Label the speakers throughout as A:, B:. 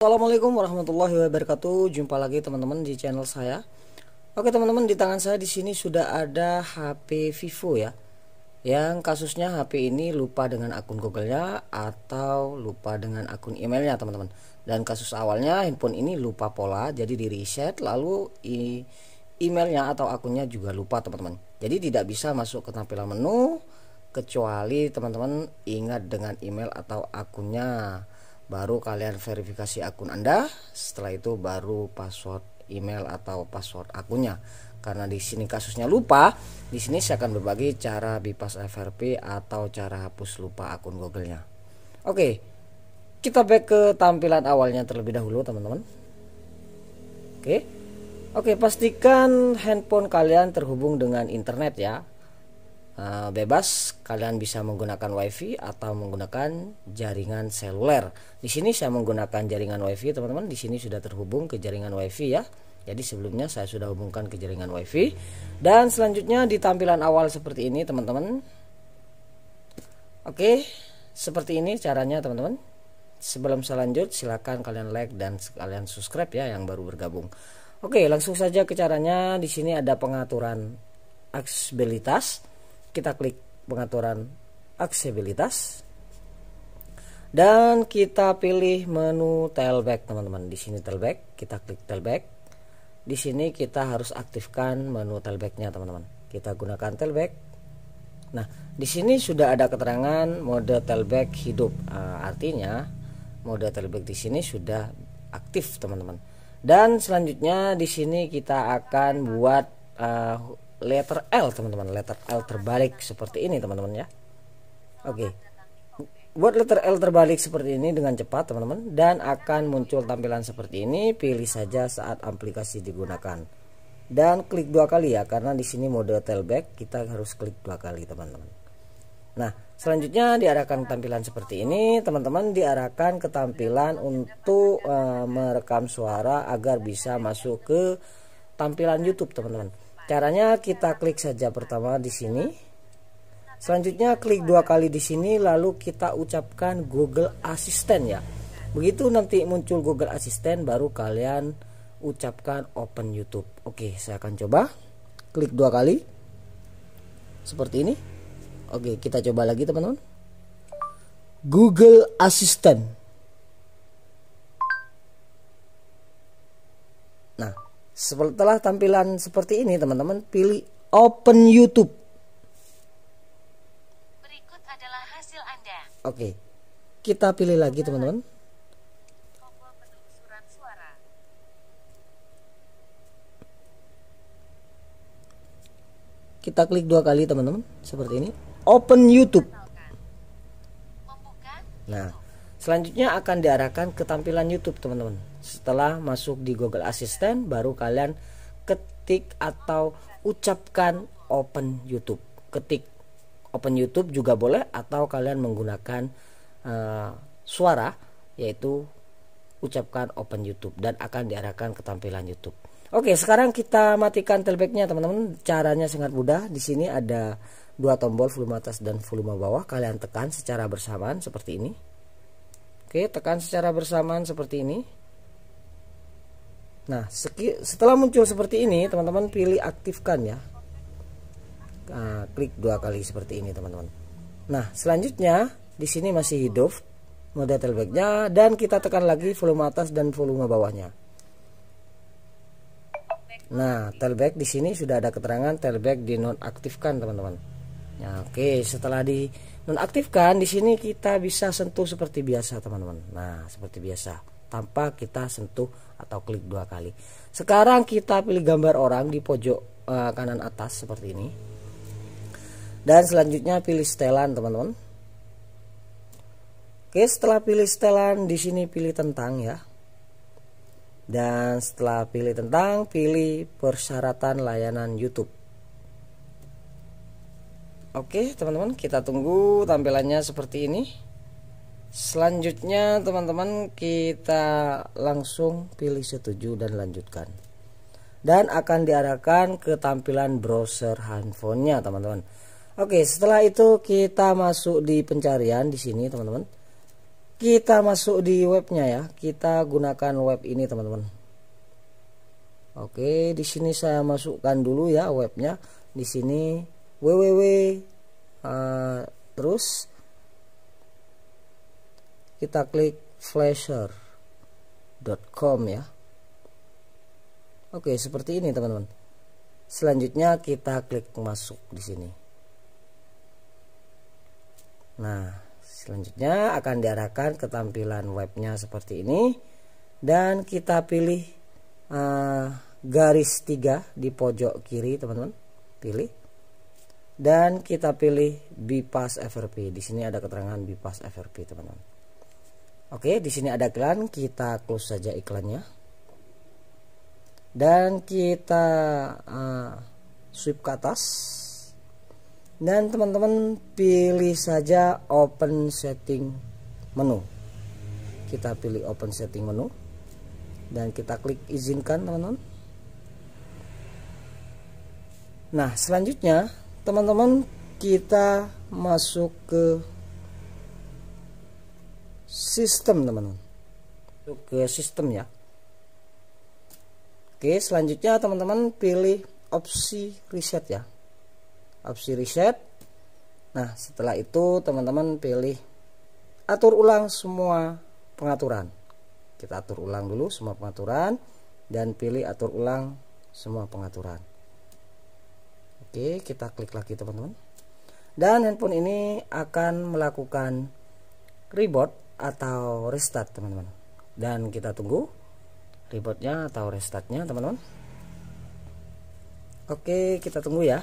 A: Assalamualaikum warahmatullahi wabarakatuh. Jumpa lagi teman-teman di channel saya. Oke teman-teman di tangan saya di sini sudah ada HP Vivo ya. Yang kasusnya HP ini lupa dengan akun Google-nya atau lupa dengan akun emailnya teman-teman. Dan kasus awalnya handphone ini lupa pola jadi di reset lalu emailnya atau akunnya juga lupa teman-teman. Jadi tidak bisa masuk ke tampilan menu kecuali teman-teman ingat dengan email atau akunnya baru kalian verifikasi akun Anda. Setelah itu baru password email atau password akunnya. Karena di sini kasusnya lupa, di sini saya akan berbagi cara bypass FRP atau cara hapus lupa akun Google-nya. Oke. Kita back ke tampilan awalnya terlebih dahulu, teman-teman. Oke. Oke, pastikan handphone kalian terhubung dengan internet ya. Eh, bebas kalian bisa menggunakan wifi atau menggunakan jaringan seluler di sini saya menggunakan jaringan wifi teman-teman di sini sudah terhubung ke jaringan wifi ya jadi sebelumnya saya sudah hubungkan ke jaringan wifi dan selanjutnya di tampilan awal seperti ini teman-teman oke seperti ini caranya teman-teman sebelum selanjut silahkan kalian like dan kalian subscribe ya yang baru bergabung Oke, langsung saja ke caranya. Di sini ada pengaturan aksesibilitas kita klik pengaturan aksesibilitas dan kita pilih menu tailback teman-teman di sini tailback kita klik tailback di sini kita harus aktifkan menu tailbacknya teman-teman kita gunakan tailback nah di sini sudah ada keterangan mode tailback hidup uh, artinya mode tailback di sini sudah aktif teman-teman dan selanjutnya di sini kita akan buat uh, letter L teman-teman letter L terbalik seperti ini teman-teman ya Oke okay. buat letter L terbalik seperti ini dengan cepat teman-teman dan akan muncul tampilan seperti ini pilih saja saat aplikasi digunakan dan klik dua kali ya karena di sini mode tailback kita harus klik dua kali teman-teman Nah selanjutnya diarahkan tampilan seperti ini teman-teman diarahkan ke tampilan untuk uh, merekam suara agar bisa masuk ke tampilan YouTube teman-teman Caranya kita klik saja pertama di sini. Selanjutnya klik dua kali di sini lalu kita ucapkan Google Assistant ya. Begitu nanti muncul Google Assistant baru kalian ucapkan open YouTube. Oke, saya akan coba. Klik dua kali. Seperti ini. Oke, kita coba lagi teman-teman. Google Assistant. Setelah tampilan seperti ini teman-teman pilih open YouTube. Berikut adalah hasil Anda. Oke. Kita pilih lagi teman-teman. Kita klik dua kali teman-teman seperti ini. Open YouTube. Nah, Selanjutnya akan diarahkan ke tampilan YouTube teman-teman. Setelah masuk di Google Assistant baru kalian ketik atau ucapkan open YouTube. Ketik open YouTube juga boleh atau kalian menggunakan uh, suara yaitu ucapkan open YouTube dan akan diarahkan ke tampilan YouTube. Oke, sekarang kita matikan tailbacknya teman-teman. Caranya sangat mudah. Di sini ada dua tombol volume atas dan volume bawah. Kalian tekan secara bersamaan seperti ini. Oke, tekan secara bersamaan seperti ini. Nah, setelah muncul seperti ini, teman-teman pilih aktifkan ya. Nah, klik dua kali seperti ini, teman-teman. Nah, selanjutnya di sini masih hidup mode tailbacknya dan kita tekan lagi volume atas dan volume bawahnya. Nah, tailback di sini sudah ada keterangan tailback dinonaktifkan, teman-teman. Ya, oke, setelah di nonaktifkan di sini kita bisa sentuh seperti biasa, teman-teman. Nah, seperti biasa tanpa kita sentuh atau klik dua kali. Sekarang kita pilih gambar orang di pojok uh, kanan atas seperti ini. Dan selanjutnya pilih setelan, teman-teman. Oke, setelah pilih setelan di sini pilih tentang ya. Dan setelah pilih tentang, pilih persyaratan layanan YouTube. Oke teman-teman kita tunggu tampilannya seperti ini Selanjutnya teman-teman kita langsung pilih setuju dan lanjutkan Dan akan diarahkan ke tampilan browser handphonenya teman-teman Oke setelah itu kita masuk di pencarian di sini teman-teman Kita masuk di webnya ya Kita gunakan web ini teman-teman Oke di sini saya masukkan dulu ya webnya Di sini www uh, eh, terus kita klik flasher.com ya Oke seperti ini teman-teman selanjutnya kita klik masuk di sini nah selanjutnya akan diarahkan ke tampilan webnya seperti ini dan kita pilih uh, garis tiga di pojok kiri teman-teman pilih dan kita pilih bypass FRP. Di sini ada keterangan bypass FRP, teman-teman. Oke, di sini ada iklan, kita close saja iklannya. Dan kita uh, eh, swipe ke atas. Dan teman-teman pilih saja open setting menu. Kita pilih open setting menu dan kita klik izinkan, teman-teman. Nah, selanjutnya teman-teman kita masuk ke sistem teman-teman masuk ke sistem ya oke selanjutnya teman-teman pilih opsi reset ya opsi reset nah setelah itu teman-teman pilih atur ulang semua pengaturan kita atur ulang dulu semua pengaturan dan pilih atur ulang semua pengaturan Oke, kita klik lagi teman-teman. Dan handphone ini akan melakukan reboot atau restart teman-teman. Dan kita tunggu rebootnya atau restartnya teman-teman. Oke, kita tunggu ya.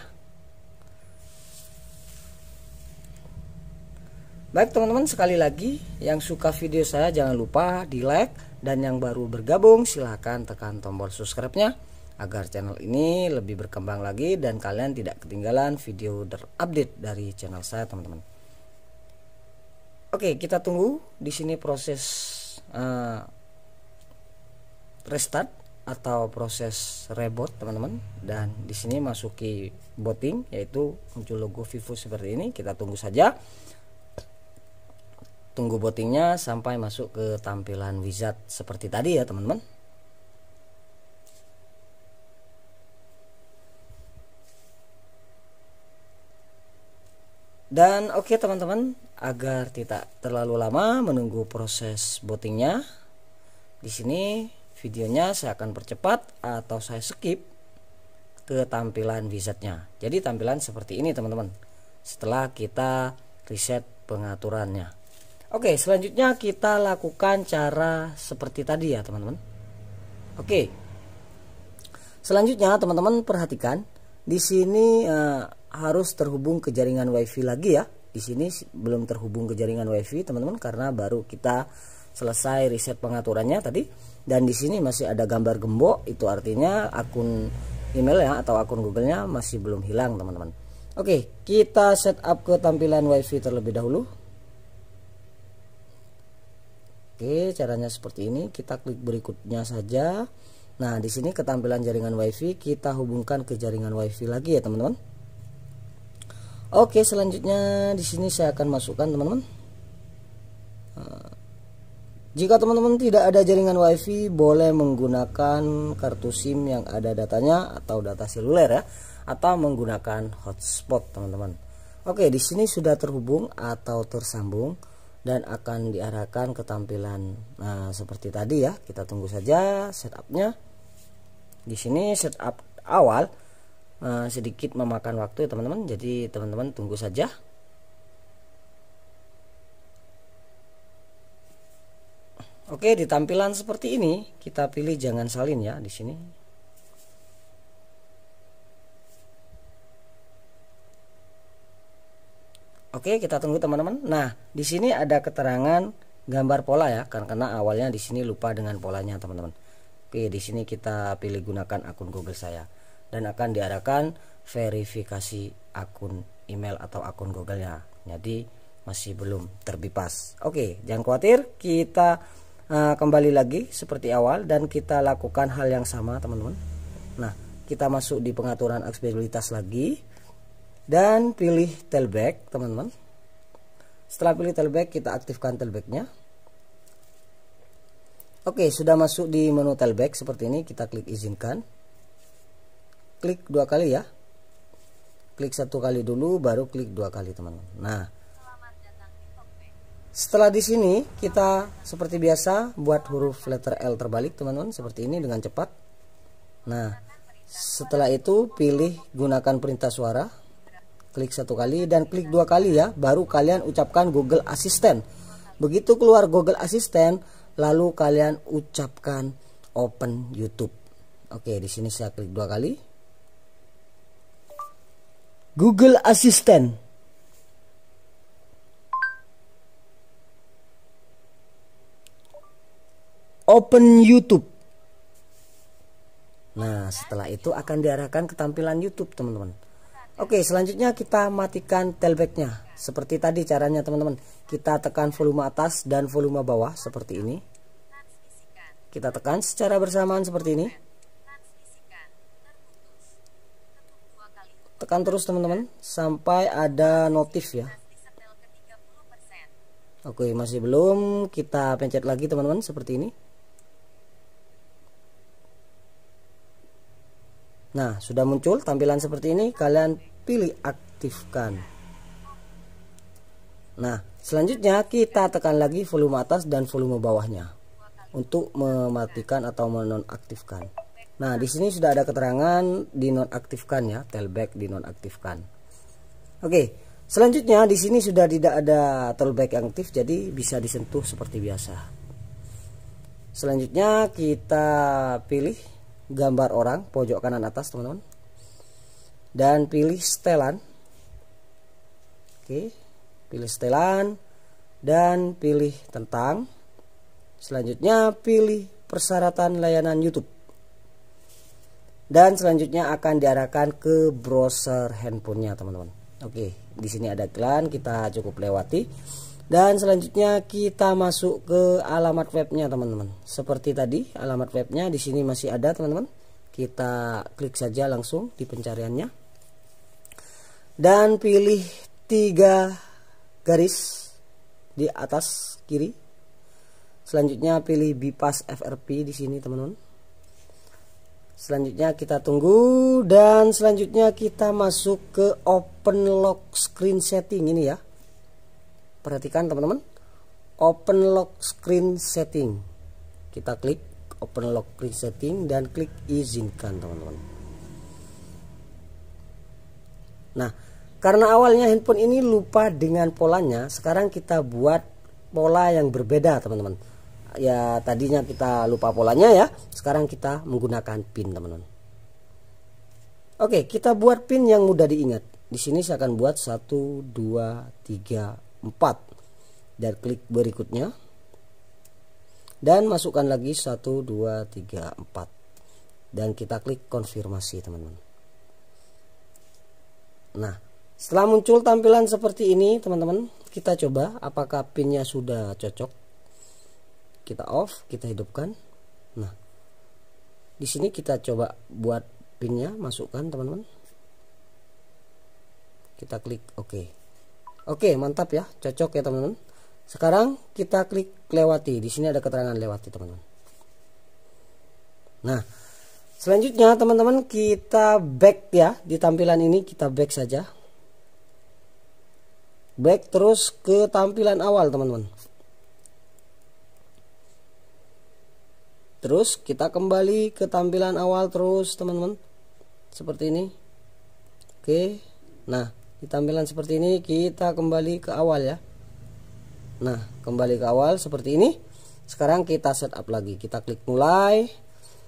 A: Baik teman-teman sekali lagi yang suka video saya jangan lupa di like dan yang baru bergabung silahkan tekan tombol subscribe-nya agar channel ini lebih berkembang lagi dan kalian tidak ketinggalan video terupdate dari channel saya teman-teman. Oke kita tunggu di sini proses uh, restart atau proses reboot teman-teman dan di sini masuki booting yaitu muncul logo Vivo seperti ini kita tunggu saja tunggu bootingnya sampai masuk ke tampilan wizard seperti tadi ya teman-teman Dan oke okay, teman-teman, agar tidak terlalu lama menunggu proses bootingnya di sini videonya saya akan percepat atau saya skip ke tampilan wizardnya. Jadi tampilan seperti ini teman-teman. Setelah kita reset pengaturannya. Oke, selanjutnya kita lakukan cara seperti tadi ya teman-teman. Oke. Selanjutnya teman-teman perhatikan di sini. Eh, harus terhubung ke jaringan wifi lagi ya di sini belum terhubung ke jaringan wifi teman-teman karena baru kita selesai riset pengaturannya tadi dan di sini masih ada gambar gembok itu artinya akun email ya atau akun Google-nya masih belum hilang teman-teman Oke kita setup ke tampilan wifi terlebih dahulu Oke caranya seperti ini kita klik berikutnya saja Nah di sini ketampilan jaringan wifi kita hubungkan ke jaringan wifi lagi ya teman-teman Oke, selanjutnya di sini saya akan masukkan teman-teman. Eh, jika teman-teman tidak ada jaringan WiFi, boleh menggunakan kartu SIM yang ada datanya atau data seluler ya, atau menggunakan hotspot teman-teman. Oke, di sini sudah terhubung atau tersambung dan akan diarahkan ke tampilan nah, seperti tadi ya. Kita tunggu saja setupnya. Di sini setup awal Eh, sedikit memakan waktu ya teman-teman jadi teman-teman tunggu saja Oke di tampilan seperti ini kita pilih jangan salin ya di sini Oke, kita tunggu teman-teman. Nah, di sini ada keterangan gambar pola ya, karena awalnya di sini lupa dengan polanya teman-teman. Oke, di sini kita pilih gunakan akun Google saya dan akan diarahkan verifikasi akun email atau akun Google-nya. Jadi masih belum terbipas. Oke, jangan khawatir, kita uh, kembali lagi seperti awal dan kita lakukan hal yang sama, teman-teman. Nah, kita masuk di pengaturan aksesibilitas lagi dan pilih tailback, teman-teman. Setelah pilih tailback, kita aktifkan tailbacknya. Oke, sudah masuk di menu tailback seperti ini, kita klik izinkan klik dua kali ya klik satu kali dulu baru klik dua kali teman-teman nah setelah di sini kita seperti biasa buat huruf letter L terbalik teman-teman seperti ini dengan cepat nah setelah itu pilih gunakan perintah suara klik satu kali dan klik dua kali ya baru kalian ucapkan Google Assistant begitu keluar Google Assistant lalu kalian ucapkan open YouTube oke di sini saya klik dua kali Google Assistant. Open YouTube. Nah, setelah itu akan diarahkan ke tampilan YouTube, teman-teman. Oke, selanjutnya kita matikan tailbacknya. Seperti tadi caranya, teman-teman. Kita tekan volume atas dan volume bawah seperti ini. Kita tekan secara bersamaan seperti ini. tekan terus teman-teman sampai ada notif ya Oke masih belum kita pencet lagi teman-teman seperti ini Nah sudah muncul tampilan seperti ini kalian pilih aktifkan Nah selanjutnya kita tekan lagi volume atas dan volume bawahnya untuk mematikan atau menonaktifkan Nah, di sini sudah ada keterangan dinonaktifkan ya, tailback dinonaktifkan. Oke, selanjutnya di sini sudah tidak ada tailback yang aktif jadi bisa disentuh seperti biasa. Selanjutnya kita pilih gambar orang pojok kanan atas, teman-teman. Dan pilih setelan. Oke, pilih setelan dan pilih tentang. Selanjutnya pilih persyaratan layanan YouTube dan selanjutnya akan diarahkan ke browser handphonenya teman-teman oke di sini ada iklan kita cukup lewati dan selanjutnya kita masuk ke alamat webnya teman-teman seperti tadi alamat webnya di sini masih ada teman-teman kita klik saja langsung di pencariannya dan pilih tiga garis di atas kiri selanjutnya pilih bypass FRP di sini teman-teman selanjutnya kita tunggu dan selanjutnya kita masuk ke open lock screen setting ini ya perhatikan teman-teman open lock screen setting kita klik open lock screen setting dan klik izinkan teman-teman nah karena awalnya handphone ini lupa dengan polanya sekarang kita buat pola yang berbeda teman-teman ya tadinya kita lupa polanya ya sekarang kita menggunakan pin teman-teman oke kita buat pin yang mudah diingat di sini saya akan buat 1 2 3 4 dan klik berikutnya dan masukkan lagi 1 2 3 4 dan kita klik konfirmasi teman-teman nah setelah muncul tampilan seperti ini teman-teman kita coba apakah pinnya sudah cocok kita off kita hidupkan nah di sini kita coba buat pinnya masukkan teman-teman kita klik oke okay. oke okay, mantap ya cocok ya teman-teman sekarang kita klik lewati di sini ada keterangan lewati teman-teman nah selanjutnya teman-teman kita back ya di tampilan ini kita back saja back terus ke tampilan awal teman-teman Terus kita kembali ke tampilan awal terus teman-teman Seperti ini Oke Nah di tampilan seperti ini kita kembali ke awal ya Nah kembali ke awal seperti ini Sekarang kita setup lagi Kita klik mulai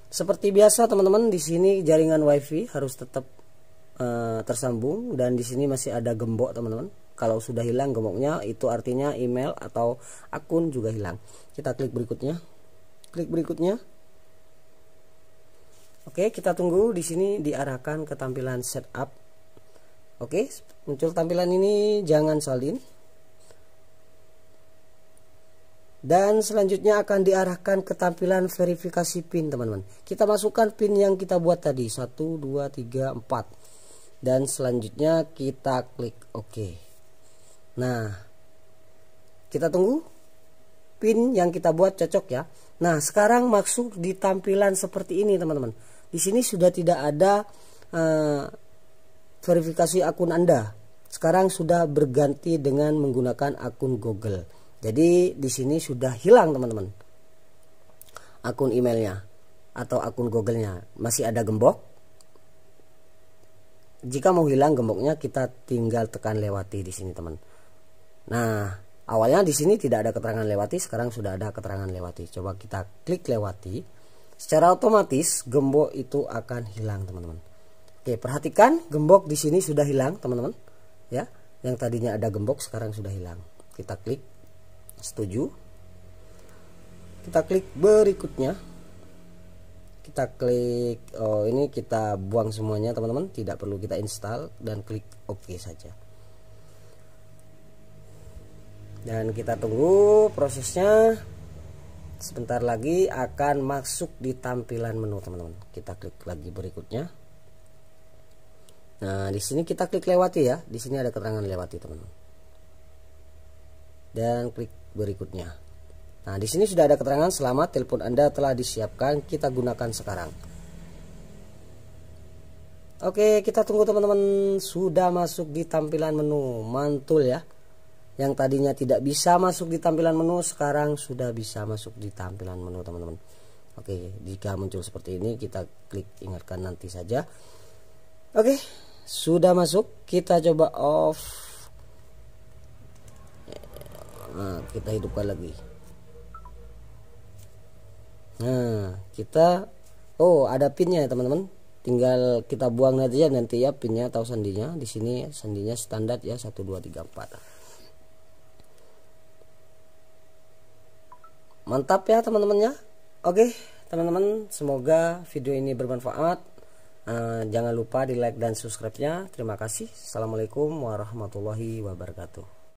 A: Seperti biasa teman-teman di sini jaringan wifi harus tetap uh, tersambung Dan di sini masih ada gembok teman-teman Kalau sudah hilang gemboknya itu artinya email atau akun juga hilang Kita klik berikutnya klik berikutnya Oke kita tunggu di sini diarahkan ke tampilan setup Oke muncul tampilan ini jangan salin dan selanjutnya akan diarahkan ke tampilan verifikasi pin teman-teman kita masukkan pin yang kita buat tadi 1 2 3 4 dan selanjutnya kita klik OK nah kita tunggu pin yang kita buat cocok ya nah sekarang masuk di tampilan seperti ini teman-teman di sini sudah tidak ada uh, verifikasi akun anda sekarang sudah berganti dengan menggunakan akun Google jadi di sini sudah hilang teman-teman akun emailnya atau akun Google-nya masih ada gembok jika mau hilang gemboknya kita tinggal tekan lewati di sini teman nah Awalnya di sini tidak ada keterangan lewati, sekarang sudah ada keterangan lewati. Coba kita klik lewati. Secara otomatis gembok itu akan hilang, teman-teman. Oke, perhatikan gembok di sini sudah hilang, teman-teman. Ya, yang tadinya ada gembok sekarang sudah hilang. Kita klik setuju. Kita klik berikutnya. Kita klik oh ini kita buang semuanya, teman-teman. Tidak perlu kita install dan klik oke OK saja dan kita tunggu prosesnya sebentar lagi akan masuk di tampilan menu teman-teman kita klik lagi berikutnya nah di sini kita klik lewati ya di sini ada keterangan lewati teman-teman dan klik berikutnya nah di sini sudah ada keterangan selamat telepon anda telah disiapkan kita gunakan sekarang oke kita tunggu teman-teman sudah masuk di tampilan menu mantul ya yang tadinya tidak bisa masuk di tampilan menu sekarang sudah bisa masuk di tampilan menu teman-teman oke jika muncul seperti ini kita klik ingatkan nanti saja oke sudah masuk kita coba off nah, kita hidupkan lagi nah kita oh ada pinnya ya teman-teman tinggal kita buang aja ya, nanti ya pinnya atau sandinya di sini sandinya standar ya 1234 mantap ya teman teman ya oke teman-teman semoga video ini bermanfaat eh, jangan lupa di like dan subscribe nya terima kasih assalamualaikum warahmatullahi wabarakatuh